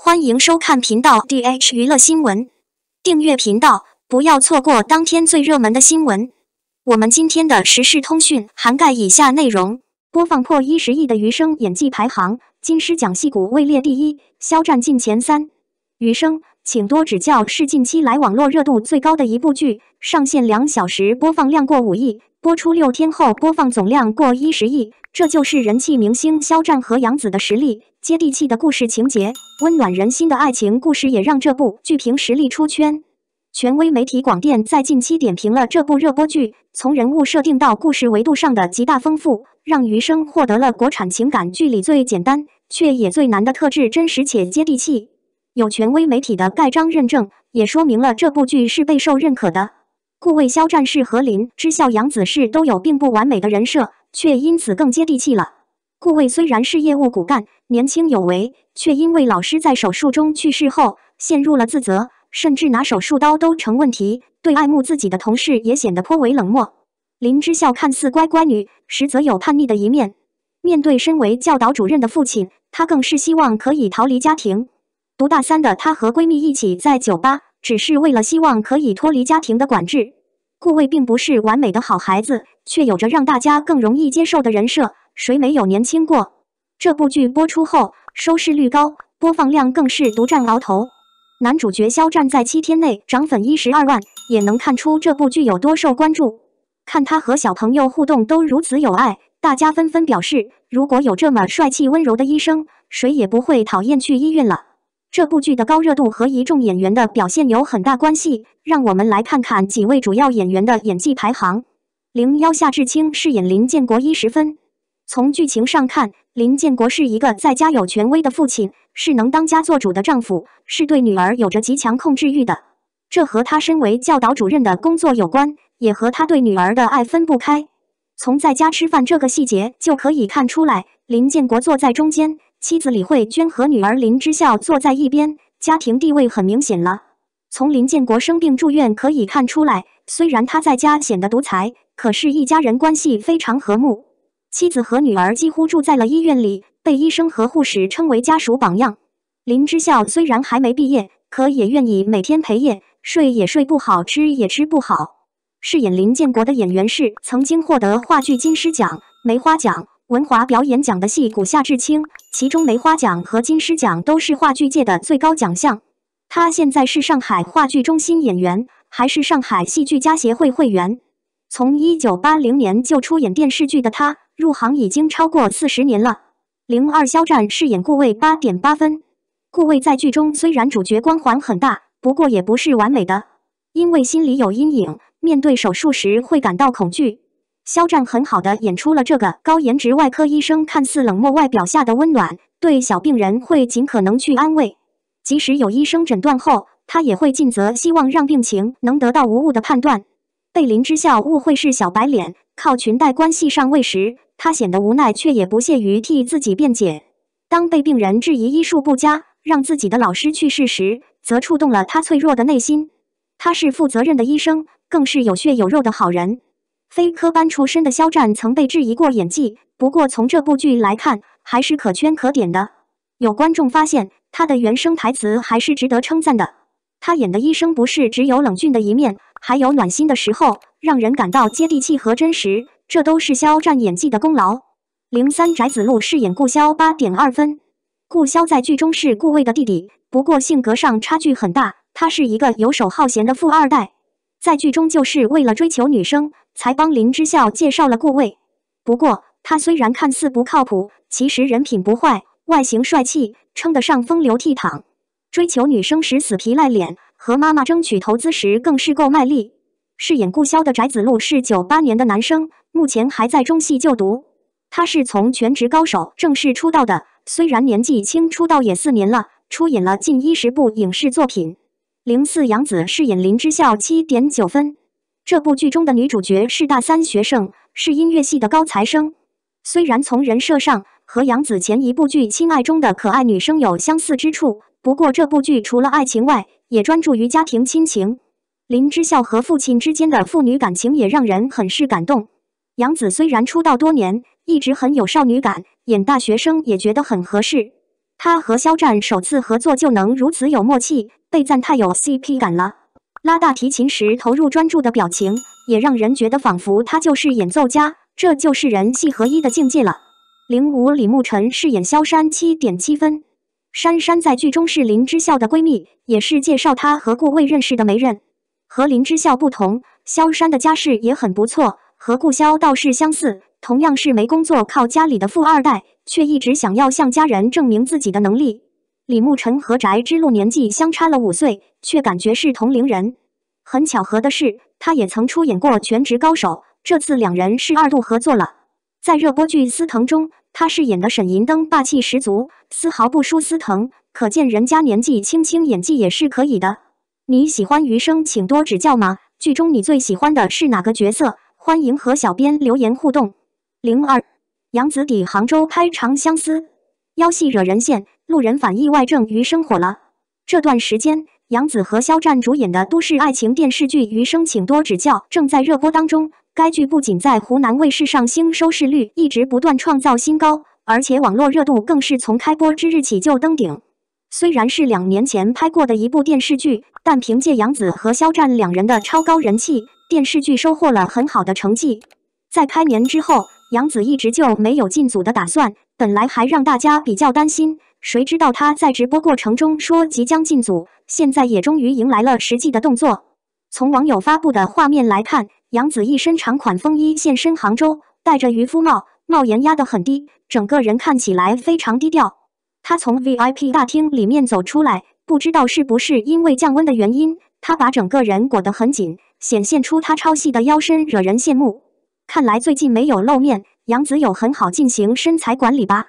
欢迎收看频道 dh 娱乐新闻，订阅频道，不要错过当天最热门的新闻。我们今天的时事通讯涵盖以下内容：播放破一十亿的《余生》演技排行，金狮奖戏骨位列第一，肖战进前三。《余生，请多指教》是近期来网络热度最高的一部剧，上线两小时播放量过五亿，播出六天后播放总量过一十亿。这就是人气明星肖战和杨紫的实力。接地气的故事情节，温暖人心的爱情故事，也让这部剧凭实力出圈。权威媒体广电在近期点评了这部热播剧，从人物设定到故事维度上的极大丰富，让《余生》获得了国产情感剧里最简单却也最难的特质——真实且接地气。有权威媒体的盖章认证，也说明了这部剧是备受认可的。顾魏、肖战是何林之孝、杨子士都有并不完美的人设，却因此更接地气了。顾卫虽然是业务骨干，年轻有为，却因为老师在手术中去世后，陷入了自责，甚至拿手术刀都成问题。对爱慕自己的同事也显得颇为冷漠。林之孝看似乖乖女，实则有叛逆的一面。面对身为教导主任的父亲，她更是希望可以逃离家庭。读大三的她和闺蜜一起在酒吧，只是为了希望可以脱离家庭的管制。顾卫并不是完美的好孩子，却有着让大家更容易接受的人设。谁没有年轻过？这部剧播出后收视率高，播放量更是独占鳌头。男主角肖战在七天内涨粉一十二万，也能看出这部剧有多受关注。看他和小朋友互动都如此有爱，大家纷纷表示：如果有这么帅气温柔的医生，谁也不会讨厌去医院了。这部剧的高热度和一众演员的表现有很大关系。让我们来看看几位主要演员的演技排行。零幺夏志清饰演林建国一十分。从剧情上看，林建国是一个在家有权威的父亲，是能当家做主的丈夫，是对女儿有着极强控制欲的。这和他身为教导主任的工作有关，也和他对女儿的爱分不开。从在家吃饭这个细节就可以看出来，林建国坐在中间，妻子李慧娟和女儿林之孝坐在一边，家庭地位很明显了。从林建国生病住院可以看出来，虽然他在家显得独裁，可是一家人关系非常和睦。妻子和女儿几乎住在了医院里，被医生和护士称为家属榜样。林之孝虽然还没毕业，可也愿意每天陪夜，睡也睡不好，吃也吃不好。饰演林建国的演员是曾经获得话剧金狮奖、梅花奖、文华表演奖的戏骨夏志清，其中梅花奖和金狮奖都是话剧界的最高奖项。他现在是上海话剧中心演员，还是上海戏剧家协会会员。从1980年就出演电视剧的他。入行已经超过四十年了。零二肖战饰演顾魏八点八分，顾魏在剧中虽然主角光环很大，不过也不是完美的，因为心里有阴影，面对手术时会感到恐惧。肖战很好的演出了这个高颜值外科医生，看似冷漠外表下的温暖，对小病人会尽可能去安慰，即使有医生诊断后，他也会尽责，希望让病情能得到无误的判断。被林之孝误会是小白脸。靠裙带关系上位时，他显得无奈，却也不屑于替自己辩解。当被病人质疑医术不佳，让自己的老师去世时，则触动了他脆弱的内心。他是负责任的医生，更是有血有肉的好人。非科班出身的肖战曾被质疑过演技，不过从这部剧来看，还是可圈可点的。有观众发现，他的原声台词还是值得称赞的。他演的医生不是只有冷峻的一面。还有暖心的时候，让人感到接地气和真实，这都是肖战演技的功劳。零三翟子路饰演顾肖八点二分。顾肖在剧中是顾魏的弟弟，不过性格上差距很大。他是一个游手好闲的富二代，在剧中就是为了追求女生才帮林之孝介绍了顾魏。不过他虽然看似不靠谱，其实人品不坏，外形帅气，称得上风流倜傥。追求女生时死皮赖脸。和妈妈争取投资时更是够卖力。饰演顾潇的翟子路是九八年的男生，目前还在中戏就读。他是从《全职高手》正式出道的，虽然年纪轻，出道也四年了，出演了近一十部影视作品。零四杨紫饰演林之校七点九分。这部剧中的女主角是大三学生，是音乐系的高材生。虽然从人设上和杨紫前一部剧《亲爱》中的可爱女生有相似之处，不过这部剧除了爱情外，也专注于家庭亲情，林之孝和父亲之间的父女感情也让人很是感动。杨子虽然出道多年，一直很有少女感，演大学生也觉得很合适。他和肖战首次合作就能如此有默契，被赞太有 CP 感了。拉大提琴时投入专注的表情，也让人觉得仿佛他就是演奏家，这就是人戏合一的境界了。零五李沐宸饰演萧山七点七分。珊珊在剧中是林之校的闺蜜，也是介绍她和顾魏认识的媒人。和林之校不同，萧山的家世也很不错，和顾萧倒是相似，同样是没工作靠家里的富二代，却一直想要向家人证明自己的能力。李慕尘和翟之路年纪相差了五岁，却感觉是同龄人。很巧合的是，他也曾出演过《全职高手》，这次两人是二度合作了。在热播剧《司藤》中。他饰演的沈银灯霸气十足，丝毫不输司藤，可见人家年纪轻轻演技也是可以的。你喜欢余生，请多指教吗？剧中你最喜欢的是哪个角色？欢迎和小编留言互动。零二，杨紫抵杭州拍《长相思》，妖戏惹人羡，路人反意外，正余生火了。这段时间，杨紫和肖战主演的都市爱情电视剧《余生，请多指教》正在热播当中。该剧不仅在湖南卫视上星，收视率一直不断创造新高，而且网络热度更是从开播之日起就登顶。虽然是两年前拍过的一部电视剧，但凭借杨紫和肖战两人的超高人气，电视剧收获了很好的成绩。在开年之后，杨紫一直就没有进组的打算，本来还让大家比较担心，谁知道她在直播过程中说即将进组，现在也终于迎来了实际的动作。从网友发布的画面来看。杨子一身长款风衣现身杭州，戴着渔夫帽，帽檐压得很低，整个人看起来非常低调。他从 VIP 大厅里面走出来，不知道是不是因为降温的原因，他把整个人裹得很紧，显现出他超细的腰身，惹人羡慕。看来最近没有露面，杨子有很好进行身材管理吧。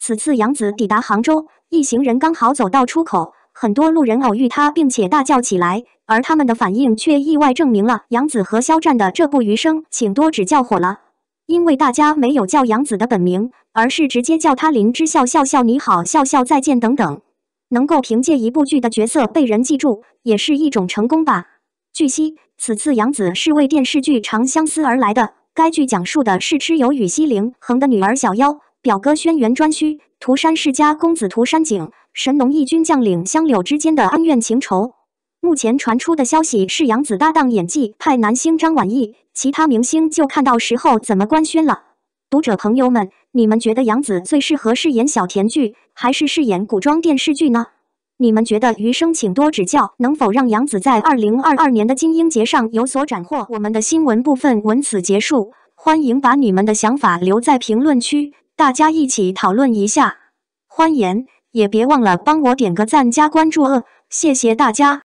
此次杨子抵达杭州，一行人刚好走到出口。很多路人偶遇他，并且大叫起来，而他们的反应却意外证明了杨紫和肖战的这部《余生，请多指教》火了。因为大家没有叫杨紫的本名，而是直接叫他林之笑、笑笑你好，笑笑，再见等等。能够凭借一部剧的角色被人记住，也是一种成功吧。据悉，此次杨紫是为电视剧《长相思》而来的，该剧讲述的是蚩尤与西陵恒的女儿小夭。表哥轩辕专区，涂山世家公子涂山璟，神农义军将领香柳之间的恩怨情仇。目前传出的消息是杨紫搭档演技派男星张晚意，其他明星就看到时候怎么官宣了。读者朋友们，你们觉得杨紫最适合饰演小甜剧，还是饰演古装电视剧呢？你们觉得余生请多指教，能否让杨紫在二零二二年的金鹰节上有所斩获？我们的新闻部分文此结束，欢迎把你们的想法留在评论区。大家一起讨论一下，欢颜也别忘了帮我点个赞、加关注哦，谢谢大家。